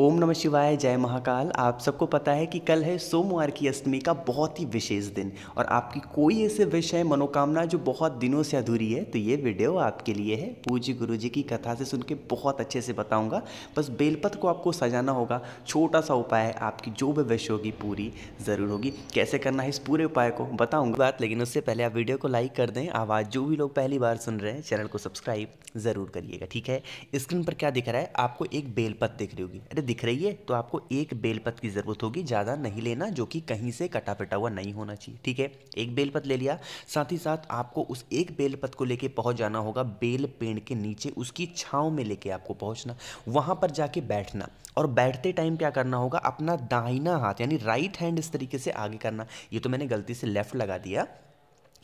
ओम नमः शिवाय जय महाकाल आप सबको पता है कि कल है सोमवार की अष्टमी का बहुत ही विशेष दिन और आपकी कोई ऐसे विषय मनोकामना जो बहुत दिनों से अधूरी है तो ये वीडियो आपके लिए है पूज्य गुरु जी की कथा से सुन के बहुत अच्छे से बताऊंगा बस बेलपत्र को आपको सजाना होगा छोटा सा उपाय है आपकी जो भी विश होगी पूरी ज़रूर होगी कैसे करना है इस पूरे उपाय को बताऊँगी बात लेकिन उससे पहले आप वीडियो को लाइक कर दें आवाज़ जो भी लोग पहली बार सुन रहे हैं चैनल को सब्सक्राइब ज़रूर करिएगा ठीक है स्क्रीन पर क्या दिख रहा है आपको एक बेलपत दिख रही होगी अरे दिख रही है तो आपको एक बेलपत की ज़रूरत होगी ज़्यादा नहीं लेना जो कि कहीं से कटा पिटा हुआ नहीं होना चाहिए ठीक है एक बेलपत ले लिया साथ ही साथ आपको उस एक बेलपत को लेके पहुंच जाना होगा बेल पेड़ के नीचे उसकी छाव में लेके आपको पहुंचना वहां पर जाके बैठना और बैठते टाइम क्या करना होगा अपना दाहिना हाथ यानी राइट हैंड इस तरीके से आगे करना ये तो मैंने गलती से लेफ़्ट लगा दिया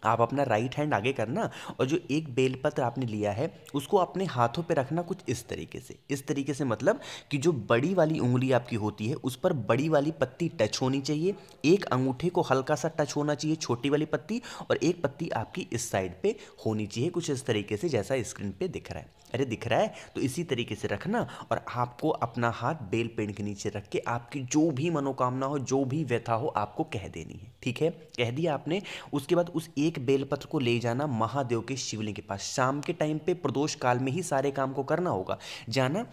आप अपना राइट हैंड आगे करना और जो एक बेलपत्र आपने लिया है उसको अपने हाथों पे रखना कुछ इस तरीके से इस तरीके से मतलब कि जो बड़ी वाली उंगली आपकी होती है उस पर बड़ी वाली पत्ती टच होनी चाहिए एक अंगूठे को हल्का सा टच होना चाहिए छोटी वाली पत्ती और एक पत्ती आपकी इस साइड पर होनी चाहिए कुछ इस तरीके से जैसा स्क्रीन पर दिख रहा है अरे दिख रहा है तो इसी तरीके से रखना और आपको अपना हाथ बेल पेड़ के नीचे रख के आपकी जो भी मनोकामना हो जो भी व्यथा हो आपको कह देनी है ठीक है कह दिया आपने उसके बाद उस एक एक बेलपत्र को ले जाना महादेव के शिवलिंग के पास शाम के टाइम पे प्रदोष काल में ही सारे काम को करना होगा जाना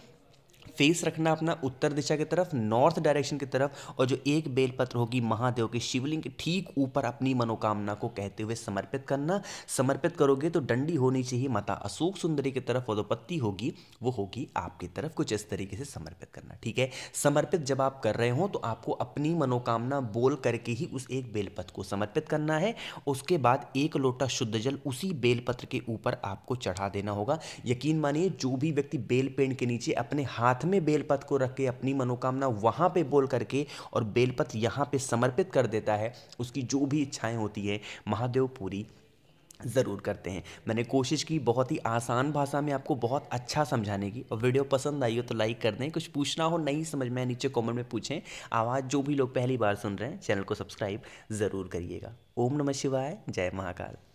फेस रखना अपना उत्तर दिशा की तरफ नॉर्थ डायरेक्शन की तरफ और जो एक बेलपत्र होगी महादेव के शिवलिंग के ठीक ऊपर अपनी मनोकामना को कहते हुए समर्पित करना समर्पित करोगे तो डंडी होनी चाहिए माता अशोक सुंदरी की तरफ और जो पत्ती होगी वो होगी आपकी तरफ कुछ इस तरीके से समर्पित करना ठीक है समर्पित जब आप कर रहे हो तो आपको अपनी मनोकामना बोल करके ही उस एक बेलपत्र को समर्पित करना है उसके बाद एक लोटा शुद्ध जल उसी बेलपत्र के ऊपर आपको चढ़ा देना होगा यकीन मानिए जो भी व्यक्ति बेल पेड़ के नीचे अपने हाथ हाथ में बेलपत को रख के अपनी मनोकामना वहाँ पे बोल करके और बेलपत यहाँ पे समर्पित कर देता है उसकी जो भी इच्छाएं होती है महादेव पूरी ज़रूर करते हैं मैंने कोशिश की बहुत ही आसान भाषा में आपको बहुत अच्छा समझाने की और वीडियो पसंद आई हो तो लाइक कर दें कुछ पूछना हो नहीं समझ में नीचे कमेंट में पूछें आवाज़ जो भी लोग पहली बार सुन रहे हैं चैनल को सब्सक्राइब ज़रूर करिएगा ओम नमः शिवाय जय महाकाल